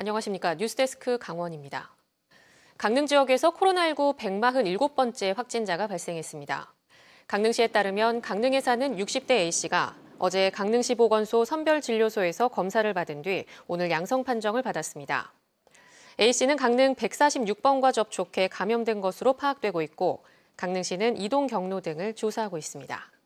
안녕하십니까. 뉴스데스크 강원입니다. 강릉 지역에서 코로나19 147번째 확진자가 발생했습니다. 강릉시에 따르면 강릉에 사는 60대 A씨가 어제 강릉시 보건소 선별진료소에서 검사를 받은 뒤 오늘 양성 판정을 받았습니다. A씨는 강릉 146번과 접촉해 감염된 것으로 파악되고 있고 강릉시는 이동 경로 등을 조사하고 있습니다.